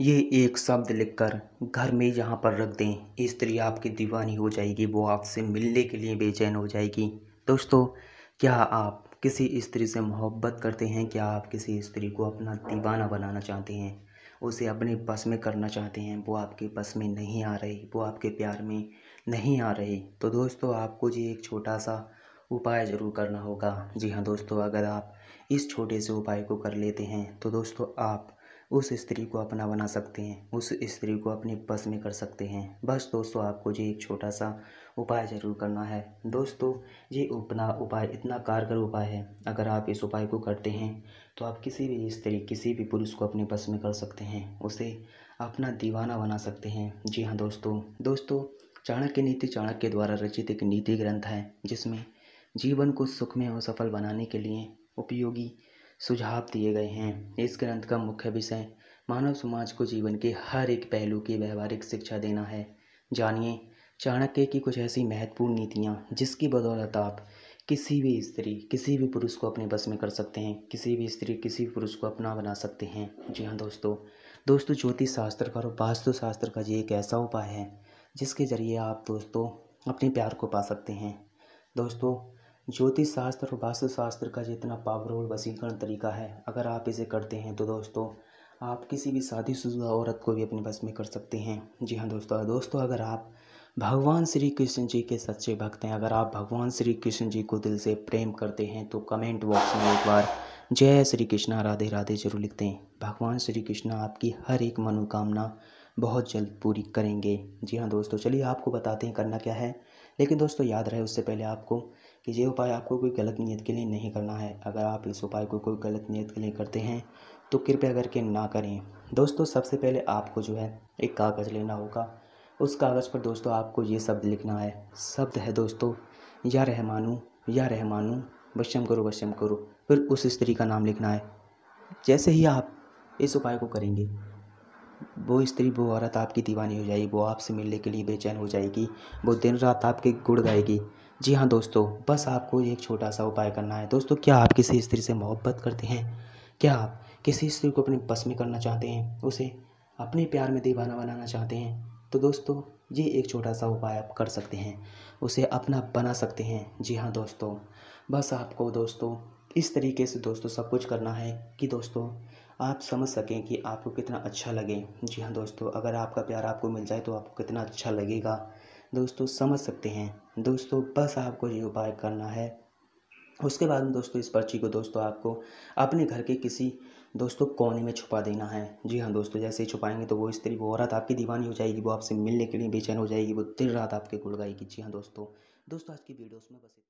ये एक शब्द लिखकर घर में यहाँ पर रख दें स्त्री आपकी दीवानी हो जाएगी वो आपसे मिलने के लिए बेचैन हो जाएगी दोस्तों क्या आप किसी स्त्री से मोहब्बत करते हैं क्या आप किसी स्त्री को अपना दीवाना बनाना चाहते हैं उसे अपने बस में करना चाहते हैं वो आपके बस में नहीं आ रही वो आपके प्यार में नहीं आ रही तो दोस्तों आपको जी एक छोटा सा उपाय ज़रूर करना होगा जी हाँ दोस्तों अगर आप इस छोटे से उपाय को कर लेते हैं तो दोस्तों आप उस स्त्री को अपना बना सकते हैं उस स्त्री को अपने बस में कर सकते हैं बस दोस्तों आपको ये एक छोटा सा उपाय ज़रूर करना है दोस्तों ये अपना उपाय इतना कारगर उपाय है अगर आप इस उपाय को करते हैं तो आप किसी भी स्त्री किसी भी पुरुष को अपने बस में कर सकते हैं उसे अपना दीवाना बना सकते हैं जी हाँ दोस्तों दोस्तों चाणक्य नीति चाणक्य द्वारा रचित एक नीति ग्रंथ है जिसमें जीवन को सुखमय और सफल बनाने के लिए उपयोगी सुझाव दिए गए हैं इस ग्रंथ का मुख्य विषय मानव समाज को जीवन के हर एक पहलू की व्यवहारिक शिक्षा देना है जानिए चाणक्य की कुछ ऐसी महत्वपूर्ण नीतियाँ जिसकी बदौलत आप किसी भी स्त्री किसी भी पुरुष को अपने बस में कर सकते हैं किसी भी स्त्री किसी भी पुरुष को अपना बना सकते हैं जी हाँ दोस्तों दोस्तों ज्योतिष शास्त्र का और वास्तु शास्त्र का ये एक ऐसा उपाय है जिसके ज़रिए आप दोस्तों अपने प्यार को पा सकते हैं दोस्तों ज्योतिष शास्त्र और वास्तुशास्त्र का जितना और वसीकरण तरीका है अगर आप इसे करते हैं तो दोस्तों आप किसी भी शादीशुदा औरत को भी अपने बस में कर सकते हैं जी हाँ दोस्तों दोस्तों अगर आप भगवान श्री कृष्ण जी के सच्चे भक्त हैं अगर आप भगवान श्री कृष्ण जी को दिल से प्रेम करते हैं तो कमेंट बॉक्स में एक बार जय श्री कृष्णा राधे राधे जरूर लिखते हैं भगवान श्री कृष्णा आपकी हर एक मनोकामना बहुत जल्द पूरी करेंगे जी हाँ दोस्तों चलिए आपको बताते हैं करना क्या है लेकिन दोस्तों याद रहे उससे पहले आपको किसी उपाय आपको कोई गलत नीयत के लिए नहीं करना है अगर आप इस उपाय को कोई गलत नीयत के लिए करते हैं तो कृपया करके ना करें दोस्तों सबसे पहले आपको जो है एक कागज़ लेना होगा उस कागज़ पर दोस्तों आपको ये शब्द लिखना है शब्द है दोस्तों या रहमानू या रहमानू वश्यम करो वश्यम करो फिर उस स्त्री का नाम लिखना है जैसे ही आप इस उपाय को करेंगे वो स्त्री वो औरत आपकी दीवानी हो जाएगी वो आपसे मिलने के लिए बेचैन हो जाएगी वो दिन रात आपके गुड़ गाएगी जी हाँ दोस्तों बस आपको एक छोटा सा उपाय करना है दोस्तों क्या आप किसी स्त्री से मोहब्बत करते हैं क्या आप किसी स्त्री को अपने बस में करना चाहते हैं उसे अपने प्यार में दीवाना बनाना चाहते हैं तो दोस्तों ये एक छोटा सा उपाय आप कर सकते हैं उसे अपना बना सकते हैं जी हाँ दोस्तों बस आपको दोस्तों इस तरीके से दोस्तों सब कुछ करना है कि दोस्तों आप समझ सकें कि आपको कितना अच्छा लगे जी हाँ दोस्तों अगर आपका प्यार आपको मिल जाए तो आपको कितना अच्छा लगेगा दोस्तों समझ सकते हैं दोस्तों बस आपको ये उपाय करना है उसके बाद में दोस्तों इस पर्ची को दोस्तों आपको अपने घर के किसी दोस्तों कोने में छुपा देना है जी हाँ दोस्तों जैसे ही छुपाएंगे तो वो स्त्री वो औरत आपकी दीवानी हो जाएगी वो आपसे मिलने के लिए बेचैन हो जाएगी वो दिन रात आपके गुड़गाएगी जी हाँ दोस्तों दोस्तों आज की वीडियो में बस